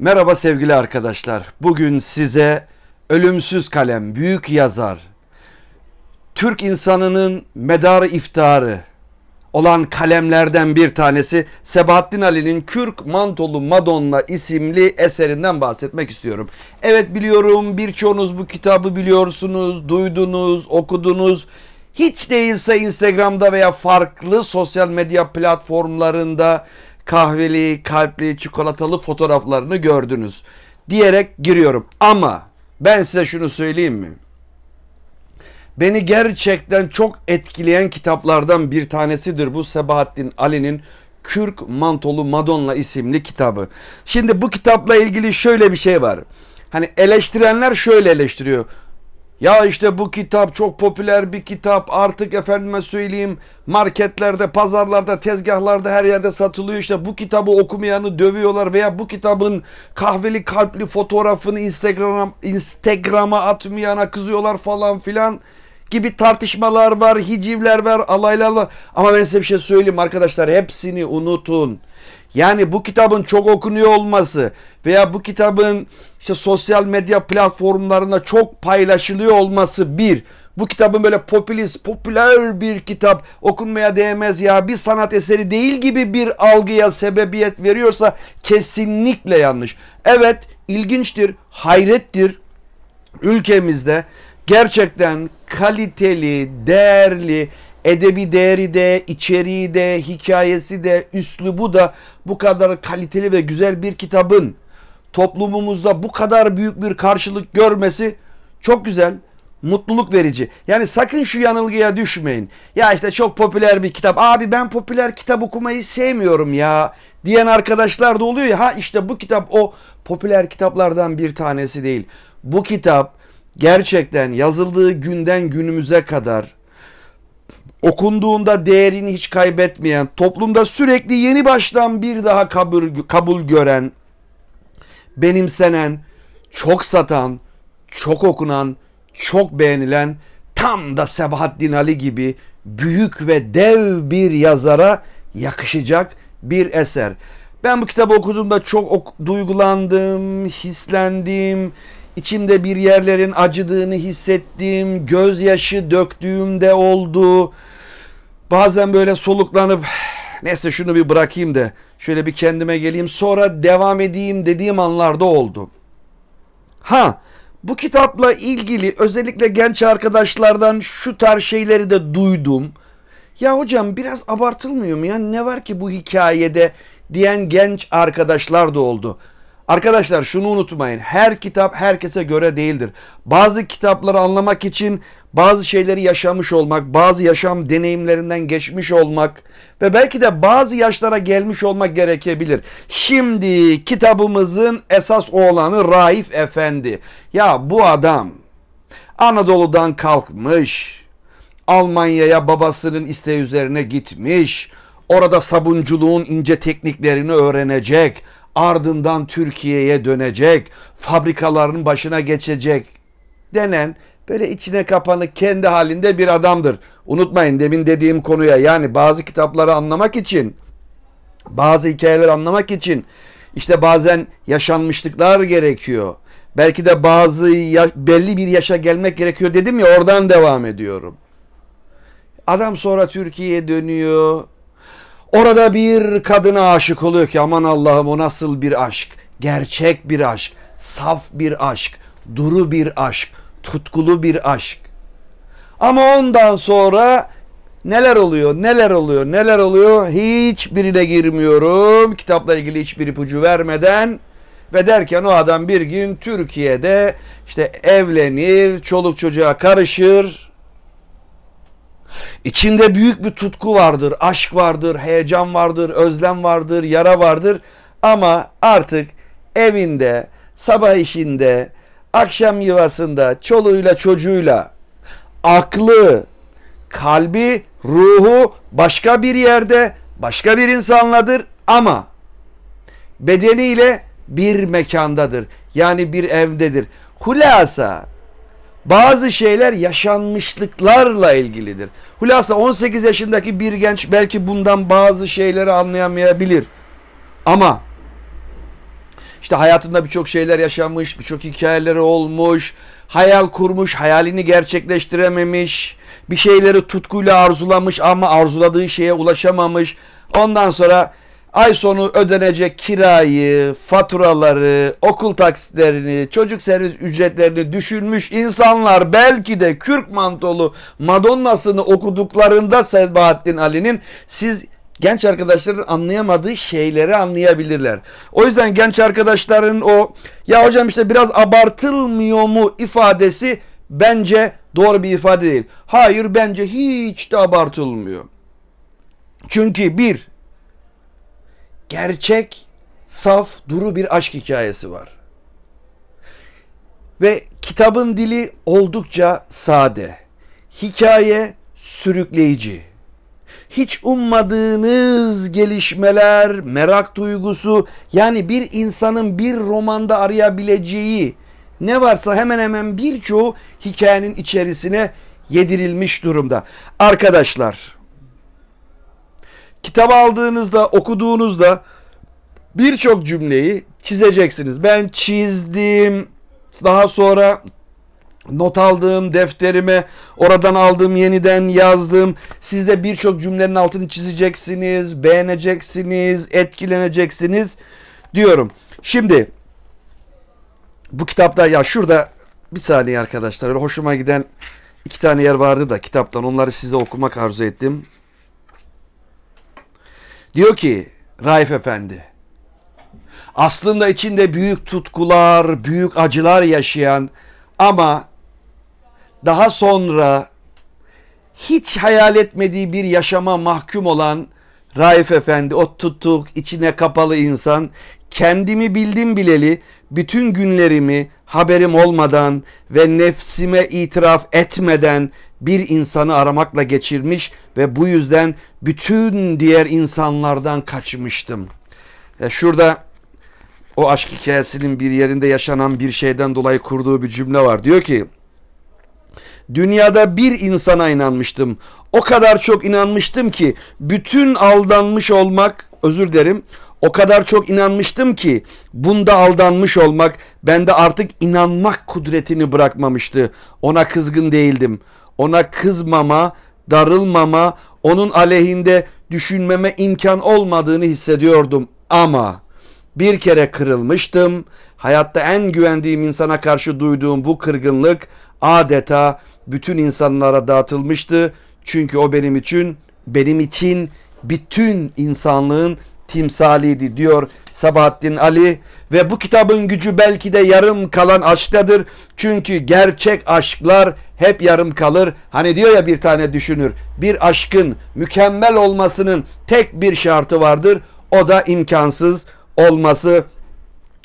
Merhaba sevgili arkadaşlar. Bugün size ölümsüz kalem, büyük yazar, Türk insanının medarı iftarı olan kalemlerden bir tanesi Sebahattin Ali'nin Kürk Mantolu Madonna isimli eserinden bahsetmek istiyorum. Evet biliyorum birçoğunuz bu kitabı biliyorsunuz, duydunuz, okudunuz. Hiç değilse Instagram'da veya farklı sosyal medya platformlarında kahveli, kalpli, çikolatalı fotoğraflarını gördünüz diyerek giriyorum. Ama ben size şunu söyleyeyim mi? Beni gerçekten çok etkileyen kitaplardan bir tanesidir bu Sebahattin Ali'nin Kürk Mantolu Madonna isimli kitabı. Şimdi bu kitapla ilgili şöyle bir şey var. Hani eleştirenler şöyle eleştiriyor ya işte bu kitap çok popüler bir kitap artık efendime söyleyeyim marketlerde, pazarlarda, tezgahlarda her yerde satılıyor. İşte bu kitabı okumayanı dövüyorlar veya bu kitabın kahveli kalpli fotoğrafını Instagram, Instagram'a atmayana kızıyorlar falan filan gibi tartışmalar var, hicivler var, alaylar var. Ama ben size bir şey söyleyeyim arkadaşlar hepsini unutun. Yani bu kitabın çok okunuyor olması veya bu kitabın işte sosyal medya platformlarında çok paylaşılıyor olması bir. Bu kitabın böyle popülist, popüler bir kitap okunmaya değmez ya bir sanat eseri değil gibi bir algıya sebebiyet veriyorsa kesinlikle yanlış. Evet ilginçtir, hayrettir ülkemizde gerçekten kaliteli, değerli, edebi değeri de, içeriği de, hikayesi de, üslubu da bu kadar kaliteli ve güzel bir kitabın toplumumuzda bu kadar büyük bir karşılık görmesi çok güzel, mutluluk verici. Yani sakın şu yanılgıya düşmeyin. Ya işte çok popüler bir kitap. Abi ben popüler kitap okumayı sevmiyorum ya diyen arkadaşlar da oluyor ya. Ha işte bu kitap o popüler kitaplardan bir tanesi değil. Bu kitap gerçekten yazıldığı günden günümüze kadar okunduğunda değerini hiç kaybetmeyen, toplumda sürekli yeni baştan bir daha kabul, kabul gören, benimsenen, çok satan, çok okunan, çok beğenilen tam da Sebahattin Ali gibi büyük ve dev bir yazara yakışacak bir eser. Ben bu kitabı okuduğumda çok ok duygulandım, hislendim. İçimde bir yerlerin acıdığını hissettiğim, gözyaşı de oldu. Bazen böyle soluklanıp neyse şunu bir bırakayım da şöyle bir kendime geleyim sonra devam edeyim dediğim anlarda oldu. Ha bu kitapla ilgili özellikle genç arkadaşlardan şu tarz şeyleri de duydum. Ya hocam biraz abartılmıyor mu ya ne var ki bu hikayede diyen genç arkadaşlar da oldu. Arkadaşlar şunu unutmayın. Her kitap herkese göre değildir. Bazı kitapları anlamak için bazı şeyleri yaşamış olmak, bazı yaşam deneyimlerinden geçmiş olmak ve belki de bazı yaşlara gelmiş olmak gerekebilir. Şimdi kitabımızın esas oğlanı Raif Efendi. Ya bu adam Anadolu'dan kalkmış, Almanya'ya babasının isteği üzerine gitmiş, orada sabunculuğun ince tekniklerini öğrenecek, ardından Türkiye'ye dönecek, fabrikaların başına geçecek denen böyle içine kapanık kendi halinde bir adamdır. Unutmayın demin dediğim konuya yani bazı kitapları anlamak için, bazı hikayeleri anlamak için işte bazen yaşanmışlıklar gerekiyor. Belki de bazı yaş, belli bir yaşa gelmek gerekiyor dedim ya oradan devam ediyorum. Adam sonra Türkiye'ye dönüyor. Orada bir kadına aşık oluyor ki aman Allah'ım o nasıl bir aşk. Gerçek bir aşk, saf bir aşk, duru bir aşk, tutkulu bir aşk. Ama ondan sonra neler oluyor, neler oluyor, neler oluyor hiçbirine girmiyorum. Kitapla ilgili hiçbir ipucu vermeden ve derken o adam bir gün Türkiye'de işte evlenir, çoluk çocuğa karışır İçinde büyük bir tutku vardır, aşk vardır, heyecan vardır, özlem vardır, yara vardır. Ama artık evinde, sabah işinde, akşam yuvasında, çoluğuyla çocuğuyla aklı, kalbi, ruhu başka bir yerde, başka bir insanladır ama bedeniyle bir mekandadır. Yani bir evdedir. Hulasa bazı şeyler yaşanmışlıklarla ilgilidir. Hulasa 18 yaşındaki bir genç belki bundan bazı şeyleri anlayamayabilir. Ama işte hayatında birçok şeyler yaşanmış, birçok hikayeleri olmuş, hayal kurmuş, hayalini gerçekleştirememiş, bir şeyleri tutkuyla arzulamış ama arzuladığı şeye ulaşamamış. Ondan sonra ay sonu ödenecek kirayı, faturaları, okul taksitlerini, çocuk servis ücretlerini düşünmüş insanlar belki de Kürk mantolu Madonna'sını okuduklarında Sebahattin Ali'nin siz genç arkadaşların anlayamadığı şeyleri anlayabilirler. O yüzden genç arkadaşların o ya hocam işte biraz abartılmıyor mu ifadesi bence doğru bir ifade değil. Hayır bence hiç de abartılmıyor. Çünkü bir gerçek, saf, duru bir aşk hikayesi var. Ve kitabın dili oldukça sade. Hikaye sürükleyici. Hiç ummadığınız gelişmeler, merak duygusu yani bir insanın bir romanda arayabileceği ne varsa hemen hemen birçoğu hikayenin içerisine yedirilmiş durumda. Arkadaşlar kitap aldığınızda, okuduğunuzda birçok cümleyi çizeceksiniz. Ben çizdim. Daha sonra not aldığım defterime, oradan aldığım yeniden yazdım. Siz de birçok cümlenin altını çizeceksiniz, beğeneceksiniz, etkileneceksiniz diyorum. Şimdi bu kitapta ya şurada bir saniye arkadaşlar hoşuma giden iki tane yer vardı da kitaptan onları size okumak arzu ettim. Diyor ki Raif Efendi aslında içinde büyük tutkular, büyük acılar yaşayan ama daha sonra hiç hayal etmediği bir yaşama mahkum olan Raif Efendi, o tutuk, içine kapalı insan, kendimi bildim bileli bütün günlerimi haberim olmadan ve nefsime itiraf etmeden bir insanı aramakla geçirmiş ve bu yüzden bütün diğer insanlardan kaçmıştım. E şurada o aşk hikayesinin bir yerinde yaşanan bir şeyden dolayı kurduğu bir cümle var. Diyor ki Dünyada bir insana inanmıştım. O kadar çok inanmıştım ki bütün aldanmış olmak, özür dilerim. O kadar çok inanmıştım ki bunda aldanmış olmak bende artık inanmak kudretini bırakmamıştı. Ona kızgın değildim ona kızmama, darılmama, onun aleyhinde düşünmeme imkan olmadığını hissediyordum. Ama bir kere kırılmıştım. Hayatta en güvendiğim insana karşı duyduğum bu kırgınlık adeta bütün insanlara dağıtılmıştı. Çünkü o benim için, benim için bütün insanlığın timsaliydi diyor Sabahattin Ali ve bu kitabın gücü belki de yarım kalan aşktadır. Çünkü gerçek aşklar hep yarım kalır. Hani diyor ya bir tane düşünür. Bir aşkın mükemmel olmasının tek bir şartı vardır. O da imkansız olması.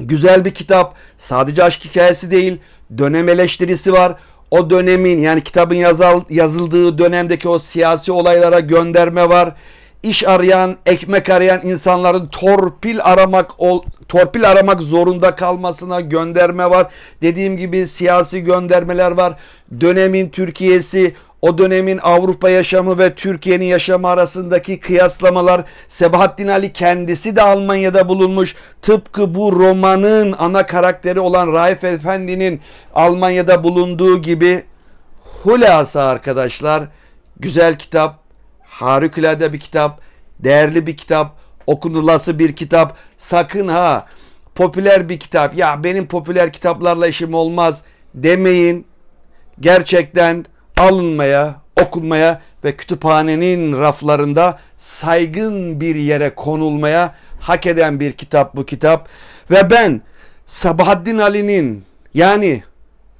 Güzel bir kitap. Sadece aşk hikayesi değil. Dönem eleştirisi var o dönemin yani kitabın yazal, yazıldığı dönemdeki o siyasi olaylara gönderme var iş arayan, ekmek arayan insanların torpil aramak ol, torpil aramak zorunda kalmasına gönderme var. Dediğim gibi siyasi göndermeler var. Dönemin Türkiye'si o dönemin Avrupa yaşamı ve Türkiye'nin yaşamı arasındaki kıyaslamalar Sebahattin Ali kendisi de Almanya'da bulunmuş. Tıpkı bu romanın ana karakteri olan Raif Efendi'nin Almanya'da bulunduğu gibi hulasa arkadaşlar güzel kitap harikulade bir kitap, değerli bir kitap, okunulası bir kitap. Sakın ha popüler bir kitap. Ya benim popüler kitaplarla işim olmaz demeyin. Gerçekten alınmaya, okunmaya ve kütüphanenin raflarında saygın bir yere konulmaya hak eden bir kitap bu kitap. Ve ben Sabahattin Ali'nin yani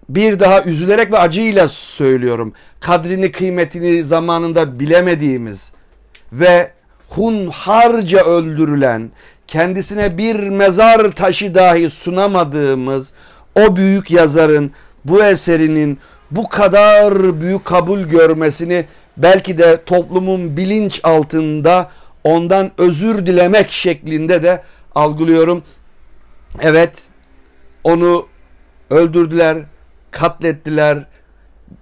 bir daha üzülerek ve acıyla söylüyorum. Kadrini, kıymetini zamanında bilemediğimiz ve hunharca öldürülen, kendisine bir mezar taşı dahi sunamadığımız o büyük yazarın bu eserinin bu kadar büyük kabul görmesini belki de toplumun bilinç altında ondan özür dilemek şeklinde de algılıyorum. Evet onu öldürdüler, katlettiler,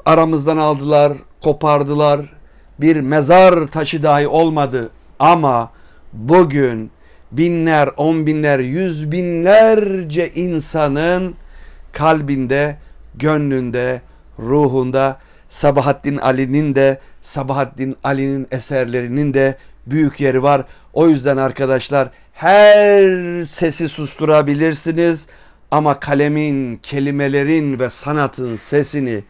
aramızdan aldılar, kopardılar. Bir mezar taşı dahi olmadı ama bugün binler, on binler, yüz binlerce insanın kalbinde, gönlünde, ruhunda Sabahattin Ali'nin de Sabahattin Ali'nin eserlerinin de büyük yeri var. O yüzden arkadaşlar her sesi susturabilirsiniz ama kalemin, kelimelerin ve sanatın sesini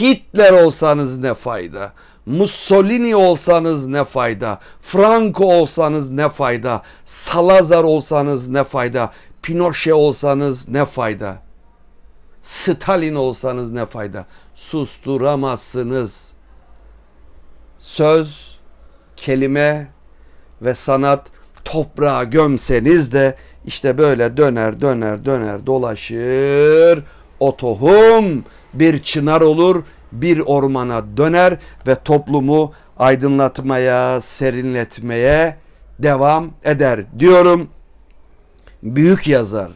Hitler olsanız ne fayda? Mussolini olsanız ne fayda? Franco olsanız ne fayda? Salazar olsanız ne fayda? Pinochet olsanız ne fayda? Stalin olsanız ne fayda? Susturamazsınız. Söz, kelime ve sanat toprağa gömseniz de işte böyle döner döner döner dolaşır. O tohum bir çınar olur, bir ormana döner ve toplumu aydınlatmaya, serinletmeye devam eder diyorum. Büyük yazar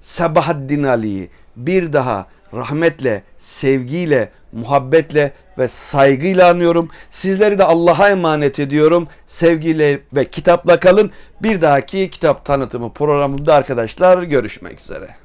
Sabahaddin Ali bir daha rahmetle, sevgiyle, muhabbetle ve saygıyla anıyorum. Sizleri de Allah'a emanet ediyorum. Sevgiyle ve kitapla kalın. Bir dahaki kitap tanıtımı programında arkadaşlar görüşmek üzere.